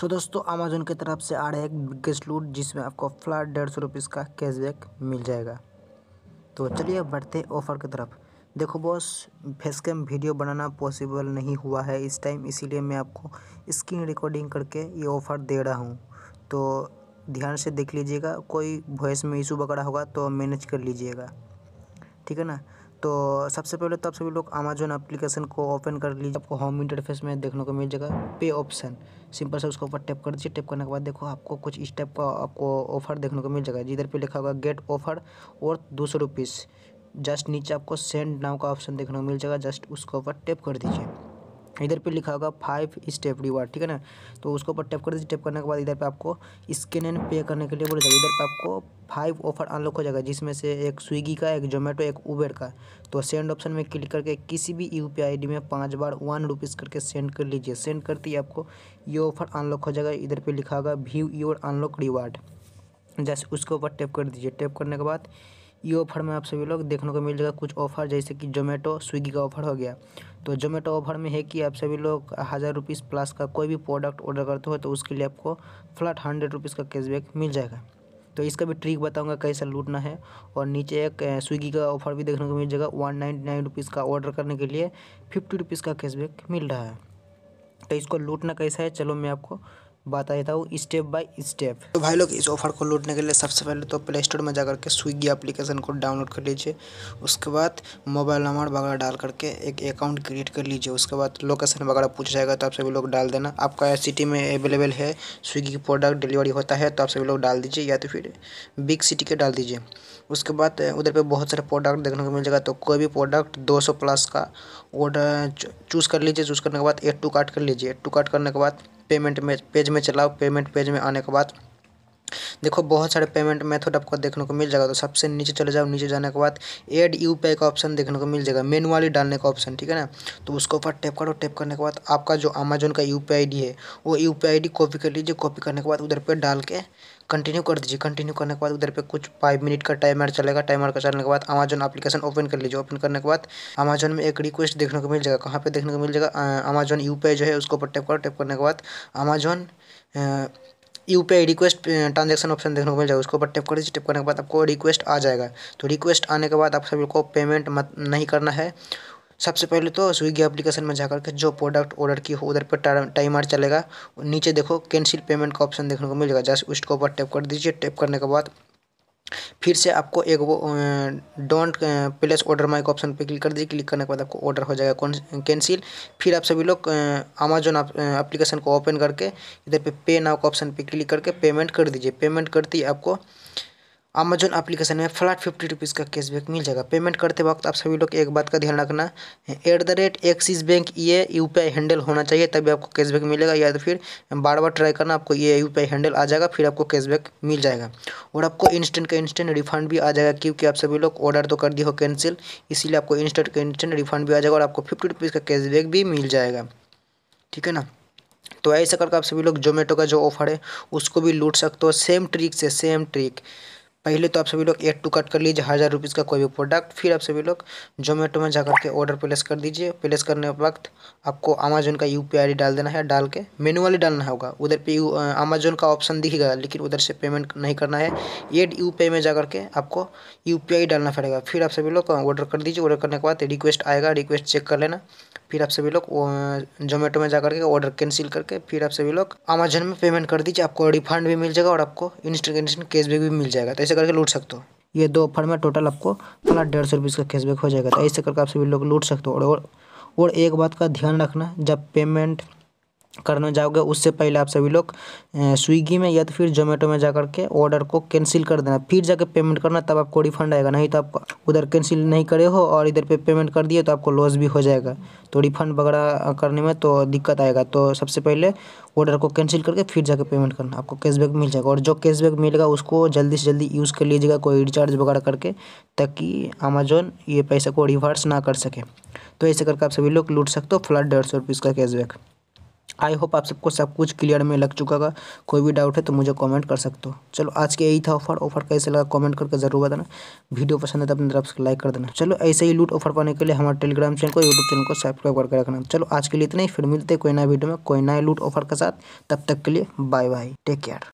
सो दोस्तों अमेजोन की तरफ से आ रहा है एक बिगेस्ट लूट जिसमें आपको फ्लैट डेढ़ सौ रुपीज़ का कैशबैक मिल जाएगा तो चलिए बढ़ते ऑफर की तरफ देखो बॉस फेस कैम वीडियो बनाना पॉसिबल नहीं हुआ है इस टाइम इसीलिए मैं आपको स्क्रीन रिकॉर्डिंग करके ये ऑफ़र दे रहा हूँ तो ध्यान से देख लीजिएगा कोई वॉइस में इशू पकड़ा होगा तो मैनेज कर लीजिएगा ठीक है ना तो सबसे पहले तो आप सभी लोग अमेजोन एप्लीकेशन को ओपन कर लीजिए आपको होम इंटरफेस में देखने को मिल जाएगा पे ऑप्शन सिंपल से उसके ऊपर टैप कर दीजिए टैप करने के बाद देखो आपको कुछ इस टाइप का आपको ऑफर देखने को मिल जाएगा जिधर पे लिखा होगा गेट ऑफर और दो सौ जस्ट नीचे आपको सेंड नाव का ऑप्शन देखने को मिल जाएगा जस्ट उसके ऊपर टैप कर दीजिए इधर पे लिखा होगा फाइव स्टेप रिवार्ड ठीक है ना तो उसके ऊपर टैप कर दीजिए टैप करने के बाद इधर पे आपको स्कैन एंड पे करने के लिए बोले जाएगा इधर पे आपको फाइव ऑफर अनलॉक हो जाएगा जिसमें से एक स्विगी का एक जोमेटो एक उबेर का तो सेंड ऑप्शन में क्लिक करके किसी भी यू पी में पाँच बार वन रुपीज़ करके सेंड कर लीजिए सेंड करते ही आपको ये ऑफर अनलॉक हो जाएगा इधर पर लिखा होगा व्यू योर अनलॉक रिवार्ड जैसे उसके ऊपर टैप कर दीजिए टैप करने के बाद ये ऑफर में आप सभी लोग देखने को मिल जाएगा कुछ ऑफर जैसे कि जोमेटो स्विगी का ऑफर हो गया तो जोमेटो ऑफर में है कि आप सभी लोग हज़ार रुपीज़ प्लस का कोई भी प्रोडक्ट ऑर्डर करते हो तो उसके लिए आपको फ्लैट हंड्रेड रुपीज़ का कैशबैक मिल जाएगा तो इसका भी ट्रिक बताऊंगा कैसे लूटना है और नीचे एक स्विगी का ऑफर भी देखने को मिल जाएगा वन नाइन्टी नाइन रुपीज़ का ऑर्डर करने के लिए फिफ्टी रुपीज़ का कैशबैक मिल रहा है तो इसको लूटना कैसा है चलो मैं आपको बता देता हूँ स्टेप बाय स्टेप तो भाई लोग इस ऑफर को लूटने के लिए सबसे पहले तो प्ले स्टोर में जाकर के स्विगी एप्लीकेशन को डाउनलोड कर लीजिए उसके बाद मोबाइल नंबर वगैरह डाल करके एक अकाउंट क्रिएट कर लीजिए उसके बाद लोकेशन वगैरह पूछा जाएगा तो आप सभी लोग डाल देना आपका सिटी में अवेलेबल है स्विगी की प्रोडक्ट डिलीवरी होता है तो आप सभी लोग डाल दीजिए या तो फिर बिग सिटी के डाल दीजिए उसके बाद उधर पर बहुत सारे प्रोडक्ट देखने को मिल जाएगा तो कोई भी प्रोडक्ट दो प्लस का ऑर्डर चूज़ कर लीजिए चूज़ करने के बाद एड टू कार्ट कर लीजिए एड टू कार्ट करने के बाद पेमेंट में पेज में चलाओ पेमेंट पेज में आने के बाद देखो बहुत सारे पेमेंट मेथड आपको देखने को मिल जाएगा तो सबसे नीचे चले जाओ नीचे जाने के बाद एड यू पे का ऑप्शन देखने को मिल जाएगा मेनुअली डालने का ऑप्शन ठीक है ना तो उसके ऊपर टैप करो टैप करने के बाद आपका जो अमेजोन का यू पी है वो यू पी कॉपी कर लीजिए कॉपी करने के बाद उधर पर डाल के कंटिन्यू कर दीजिए कंटिन्यू करने के बाद उधर पे कुछ फाइव मिनट का टाइमर चलेगा टाइमर का चलने के बाद अमेजोन एप्लीकेशन ओपन कर लीजिए ओपन करने के बाद अमेजोन में एक रिक्वेस्ट देखने को मिल जाएगा कहाँ पे देखने को मिल जाएगा अमेजोन यू जो है उसको ऊपर टैप करो टैप करने के बाद Amazon U P I request transaction option देखने को मिल जाएगा उसको ऊपर टिप कर दीजिए टिप करने के बाद आपको रिक्वेस्ट आ जाएगा तो रिक्वेस्ट आने के बाद आप सभी को पेमेंट मत नहीं करना है सबसे पहले तो स्विगी एप्लीकेशन में जाकर के जो प्रोडक्ट ऑर्डर की हो उधर पर टाइमर चलेगा नीचे देखो कैंसिल पेमेंट का ऑप्शन देखने को मिलेगा जस्ट उसके ऊपर टैप कर दीजिए टैप करने के बाद फिर से आपको एक वो डोंट प्लेस ऑर्डर माई का ऑप्शन पे क्लिक कर दीजिए क्लिक करने के बाद आपको ऑर्डर हो जाएगा कौन कैंसिल फिर आप सभी लोग अमेजोन एप्लीकेशन को ओपन करके इधर पे पे नाउ का ऑप्शन पे क्लिक करके पेमेंट कर दीजिए पेमेंट करते ही आपको अमेजोन एप्लीकेशन में फ्लैट फिफ्टी रुपीज़ का कैशबैक मिल जाएगा पेमेंट करते वक्त आप सभी लोग एक बात का ध्यान रखना at the rate Axis bank ये यू पी आई हैंडल होना चाहिए तभी आपको कैशबैक मिलेगा या तो फिर बार बार ट्राई करना आपको ये यू पी आई हैंडल आ जाएगा फिर आपको कैशबैक मिल जाएगा और आपको इंस्टेंट का इंस्टेंट रिफंड भी आ जाएगा क्योंकि आप सभी लोग ऑर्डर तो कर दिए हो कैंसिल इसीलिए आपको इंस्टेंट का इंस्टेंट रिफंड भी आ जाएगा और आपको फिफ्टी रुपीज़ का कैशबैक भी मिल जाएगा ठीक है ना तो ऐसा करके आप सभी लोग जोमेटो का जो ऑफर है उसको भी लूट सकते हो सेम ट्रिक से सेम ट्रिक पहले तो आप सभी लोग एट टू कट कर लीजिए हज़ार रुपीज़ का कोई भी प्रोडक्ट फिर आप सभी लोग जोमेटो में जा करके ऑर्डर प्लेस कर दीजिए प्लेस करने वक्त आपको अमेजोन का यू पी डाल देना है डाल के मैनुअली डालना होगा उधर पे यू अमेजोन का ऑप्शन दिखेगा लेकिन उधर से पेमेंट नहीं करना है ये यू पी में जा करके आपको यू डालना पड़ेगा फिर आप सभी लोग ऑर्डर कर दीजिए ऑर्डर करने के बाद रिक्वेस्ट आएगा रिक्वेस्ट चेक कर लेना फिर आप सभी लोग जोमेटो में जा करके ऑर्डर कैंसिल करके फिर आप सभी लोग अमेजन में पेमेंट कर दीजिए आपको रिफंड भी मिल जाएगा और आपको इंस्टेंट कैशबैक भी मिल जाएगा तो ऐसे करके लूट सकते हो ये दो ऑफर में टोटल आपको प्लस डेढ़ सौ रुपीज़ का कैशबैक हो जाएगा तो ऐसे करके आप सभी लोग लूट सकते हो और और एक बात का ध्यान रखना जब पेमेंट करने जाओगे उससे पहले आप सभी लोग स्विगी में या तो फिर जोमेटो में जा करके ऑर्डर को कैंसिल कर देना फिर जाके पेमेंट करना तब आपको रिफंड आएगा नहीं तो आप उधर कैंसिल नहीं करे हो और इधर पे पेमेंट कर दिए तो आपको लॉस भी हो जाएगा तो रिफंड वगैरह करने में तो दिक्कत आएगा तो सबसे पहले ऑर्डर को कैंसिल करके फिर जाके पेमेंट करना आपको कैशबैक मिल जाएगा और जो कैशबैक मिलेगा उसको जल्दी से जल्दी यूज़ कर लीजिएगा कोई रिचार्ज वगैरह करके ताकि अमेजोन ये पैसे को रिवर्स ना कर सके तो ऐसे करके आप सभी लोग लूट सकते हो फ्लैट डेढ़ सौ रुपये का कैशबैक आई होप आप सबको सब कुछ क्लियर में लग चुका होगा कोई भी डाउट है तो मुझे कमेंट कर सकते हो चलो आज के यही था ऑफर ऑफर कैसे लगा कमेंट करके जरूर बताना वीडियो पसंद है तो अपने तरफ से लाइक कर देना चलो ऐसे ही लूट ऑफर पाने के लिए हमारे टेलीग्राम चैनल को यूट्यूब चैनल को सब्सक्राइब करके रखना चलो आज के लिए इतना ही फिर मिलते कोई नया वीडियो में कोई नया लूट ऑफर के साथ तब तक के लिए बाय बाय टेक केयर